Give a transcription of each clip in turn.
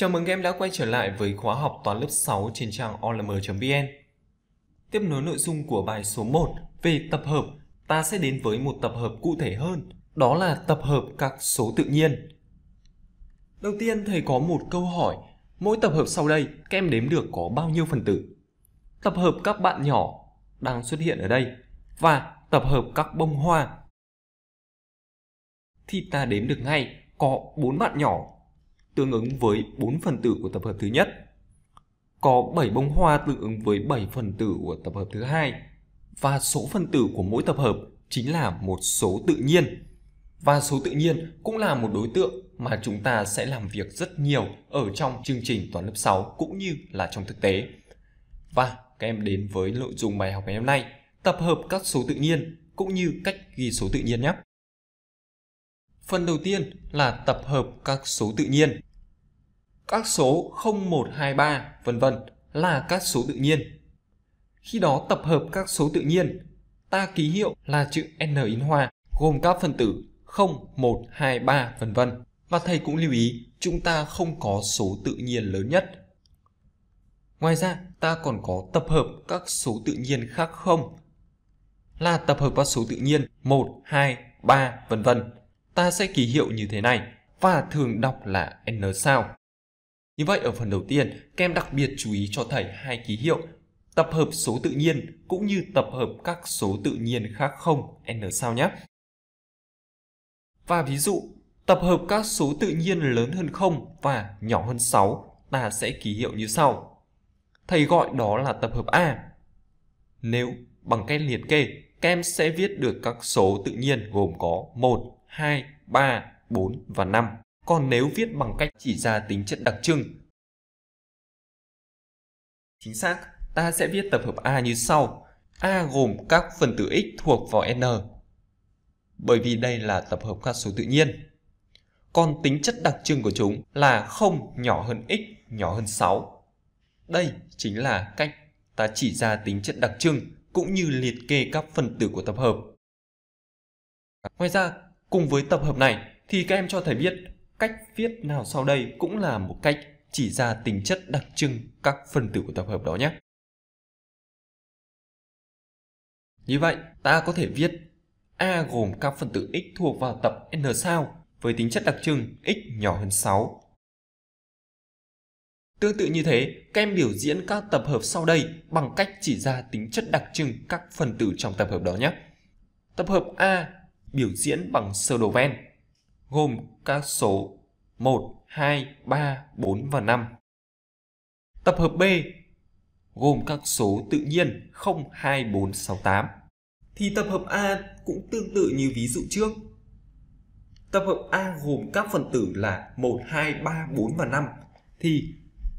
Chào mừng các em đã quay trở lại với khóa học toán lớp 6 trên trang olm.vn. Tiếp nối nội dung của bài số 1 về tập hợp, ta sẽ đến với một tập hợp cụ thể hơn, đó là tập hợp các số tự nhiên. Đầu tiên thầy có một câu hỏi, mỗi tập hợp sau đây các em đếm được có bao nhiêu phần tử? Tập hợp các bạn nhỏ đang xuất hiện ở đây và tập hợp các bông hoa thì ta đếm được ngay có bốn bạn nhỏ tương ứng với 4 phần tử của tập hợp thứ nhất. Có 7 bông hoa tương ứng với 7 phần tử của tập hợp thứ hai và số phần tử của mỗi tập hợp chính là một số tự nhiên. Và số tự nhiên cũng là một đối tượng mà chúng ta sẽ làm việc rất nhiều ở trong chương trình toán lớp 6 cũng như là trong thực tế. Và các em đến với nội dung bài học ngày hôm nay, tập hợp các số tự nhiên cũng như cách ghi số tự nhiên nhé. Phần đầu tiên là tập hợp các số tự nhiên các số 0, 1, 2, 3, vân vân là các số tự nhiên. Khi đó tập hợp các số tự nhiên, ta ký hiệu là chữ N in hoa gồm các phần tử 0, 1, 2, 3 vân vân. Và thầy cũng lưu ý chúng ta không có số tự nhiên lớn nhất. Ngoài ra, ta còn có tập hợp các số tự nhiên khác không? Là tập hợp các số tự nhiên 1, 2, 3 vân vân. Ta sẽ ký hiệu như thế này và thường đọc là n sao. Như vậy ở phần đầu tiên, kem đặc biệt chú ý cho thầy hai ký hiệu tập hợp số tự nhiên cũng như tập hợp các số tự nhiên khác không n sao nhé. Và ví dụ, tập hợp các số tự nhiên lớn hơn 0 và nhỏ hơn 6 ta sẽ ký hiệu như sau. Thầy gọi đó là tập hợp A. Nếu bằng cách liệt kê, kem sẽ viết được các số tự nhiên gồm có 1, 2, 3, 4 và 5 còn nếu viết bằng cách chỉ ra tính chất đặc trưng. Chính xác, ta sẽ viết tập hợp A như sau. A gồm các phần tử x thuộc vào n, bởi vì đây là tập hợp các số tự nhiên. Còn tính chất đặc trưng của chúng là không nhỏ hơn x nhỏ hơn 6. Đây chính là cách ta chỉ ra tính chất đặc trưng cũng như liệt kê các phần tử của tập hợp. Ngoài ra, cùng với tập hợp này thì các em cho thầy biết cách viết nào sau đây cũng là một cách chỉ ra tính chất đặc trưng các phần tử của tập hợp đó nhé. Như vậy, ta có thể viết A gồm các phần tử x thuộc vào tập n sao với tính chất đặc trưng x nhỏ hơn 6. Tương tự như thế, các em biểu diễn các tập hợp sau đây bằng cách chỉ ra tính chất đặc trưng các phần tử trong tập hợp đó nhé. Tập hợp A biểu diễn bằng sơ đồ ven gồm các số 1, 2, 3, 4 và 5. Tập hợp B gồm các số tự nhiên 0, 2, 4, 6, 8. Thì tập hợp A cũng tương tự như ví dụ trước. Tập hợp A gồm các phần tử là 1, 2, 3, 4 và 5. Thì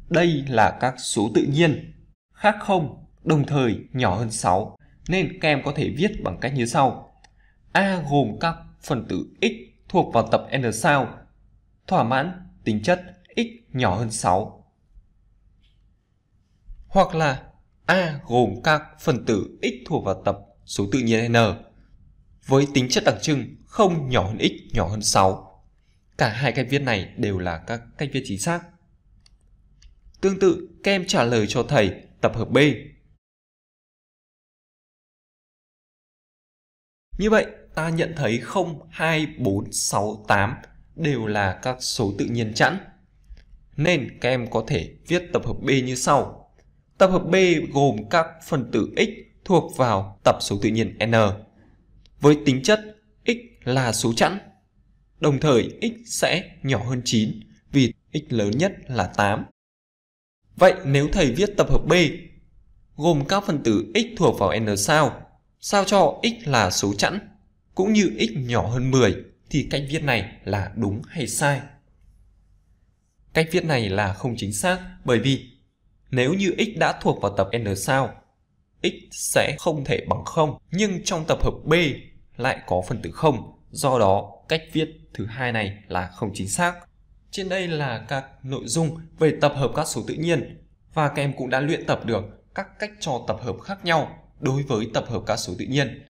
đây là các số tự nhiên khác không đồng thời nhỏ hơn 6 nên các em có thể viết bằng cách như sau. A gồm các phần tử x thuộc vào tập N sao, thỏa mãn tính chất x nhỏ hơn 6. Hoặc là A gồm các phần tử x thuộc vào tập số tự nhiên n với tính chất đặc trưng không nhỏ hơn x nhỏ hơn 6. Cả hai cách viết này đều là các cách viết chính xác. Tương tự, các em trả lời cho thầy tập hợp B. Như vậy, ta nhận thấy 0, 2, 4, 6, 8 đều là các số tự nhiên chẵn. Nên các em có thể viết tập hợp B như sau. Tập hợp B gồm các phần tử x thuộc vào tập số tự nhiên n. Với tính chất x là số chẵn, đồng thời x sẽ nhỏ hơn 9 vì x lớn nhất là 8. Vậy nếu thầy viết tập hợp B gồm các phần tử x thuộc vào n sao, sao cho x là số chẵn cũng như x nhỏ hơn 10 thì cách viết này là đúng hay sai. Cách viết này là không chính xác bởi vì nếu như x đã thuộc vào tập n sao, x sẽ không thể bằng 0, nhưng trong tập hợp B lại có phần tử 0, do đó cách viết thứ hai này là không chính xác. Trên đây là các nội dung về tập hợp các số tự nhiên và các em cũng đã luyện tập được các cách cho tập hợp khác nhau đối với tập hợp các số tự nhiên.